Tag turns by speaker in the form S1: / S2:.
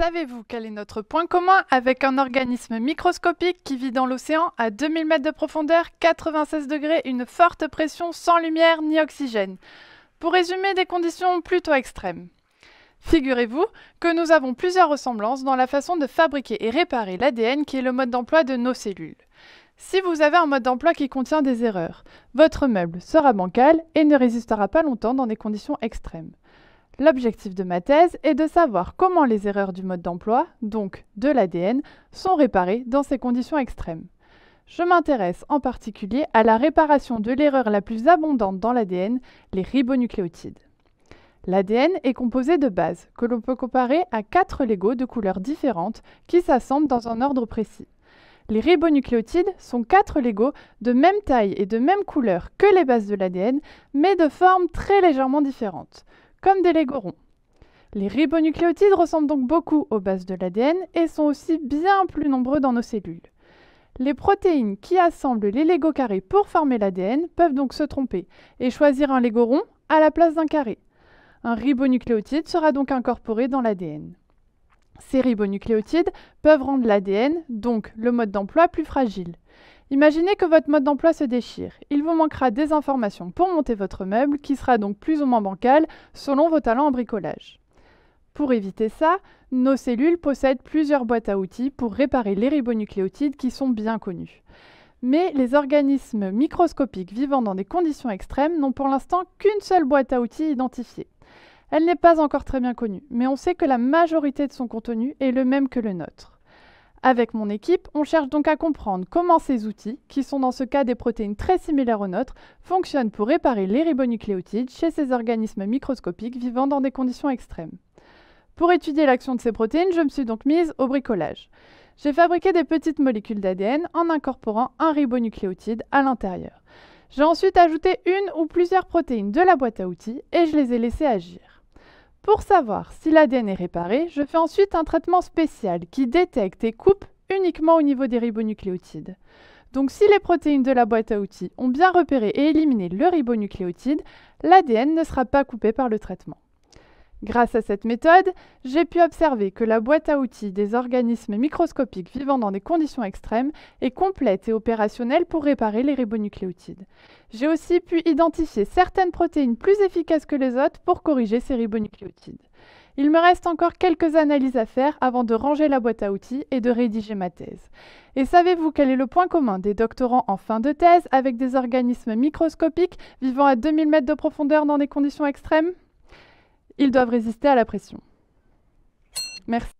S1: Savez-vous quel est notre point commun avec un organisme microscopique qui vit dans l'océan à 2000 mètres de profondeur, 96 degrés, une forte pression sans lumière ni oxygène Pour résumer, des conditions plutôt extrêmes. Figurez-vous que nous avons plusieurs ressemblances dans la façon de fabriquer et réparer l'ADN qui est le mode d'emploi de nos cellules. Si vous avez un mode d'emploi qui contient des erreurs, votre meuble sera bancal et ne résistera pas longtemps dans des conditions extrêmes. L'objectif de ma thèse est de savoir comment les erreurs du mode d'emploi, donc de l'ADN, sont réparées dans ces conditions extrêmes. Je m'intéresse en particulier à la réparation de l'erreur la plus abondante dans l'ADN, les ribonucléotides. L'ADN est composé de bases que l'on peut comparer à quatre Legos de couleurs différentes qui s'assemblent dans un ordre précis. Les ribonucléotides sont quatre Legos de même taille et de même couleur que les bases de l'ADN, mais de formes très légèrement différentes comme des légorons. Les ribonucléotides ressemblent donc beaucoup aux bases de l'ADN et sont aussi bien plus nombreux dans nos cellules. Les protéines qui assemblent les Lego carrés pour former l'ADN peuvent donc se tromper et choisir un légoron à la place d'un carré. Un ribonucléotide sera donc incorporé dans l'ADN. Ces ribonucléotides peuvent rendre l'ADN, donc le mode d'emploi, plus fragile. Imaginez que votre mode d'emploi se déchire. Il vous manquera des informations pour monter votre meuble, qui sera donc plus ou moins bancal selon vos talents en bricolage. Pour éviter ça, nos cellules possèdent plusieurs boîtes à outils pour réparer les ribonucléotides qui sont bien connus. Mais les organismes microscopiques vivant dans des conditions extrêmes n'ont pour l'instant qu'une seule boîte à outils identifiée. Elle n'est pas encore très bien connue, mais on sait que la majorité de son contenu est le même que le nôtre. Avec mon équipe, on cherche donc à comprendre comment ces outils, qui sont dans ce cas des protéines très similaires aux nôtres, fonctionnent pour réparer les ribonucléotides chez ces organismes microscopiques vivant dans des conditions extrêmes. Pour étudier l'action de ces protéines, je me suis donc mise au bricolage. J'ai fabriqué des petites molécules d'ADN en incorporant un ribonucléotide à l'intérieur. J'ai ensuite ajouté une ou plusieurs protéines de la boîte à outils et je les ai laissées agir. Pour savoir si l'ADN est réparé, je fais ensuite un traitement spécial qui détecte et coupe uniquement au niveau des ribonucléotides. Donc si les protéines de la boîte à outils ont bien repéré et éliminé le ribonucléotide, l'ADN ne sera pas coupé par le traitement. Grâce à cette méthode, j'ai pu observer que la boîte à outils des organismes microscopiques vivant dans des conditions extrêmes est complète et opérationnelle pour réparer les ribonucléotides. J'ai aussi pu identifier certaines protéines plus efficaces que les autres pour corriger ces ribonucléotides. Il me reste encore quelques analyses à faire avant de ranger la boîte à outils et de rédiger ma thèse. Et savez-vous quel est le point commun des doctorants en fin de thèse avec des organismes microscopiques vivant à 2000 mètres de profondeur dans des conditions extrêmes ils doivent résister à la pression. Merci.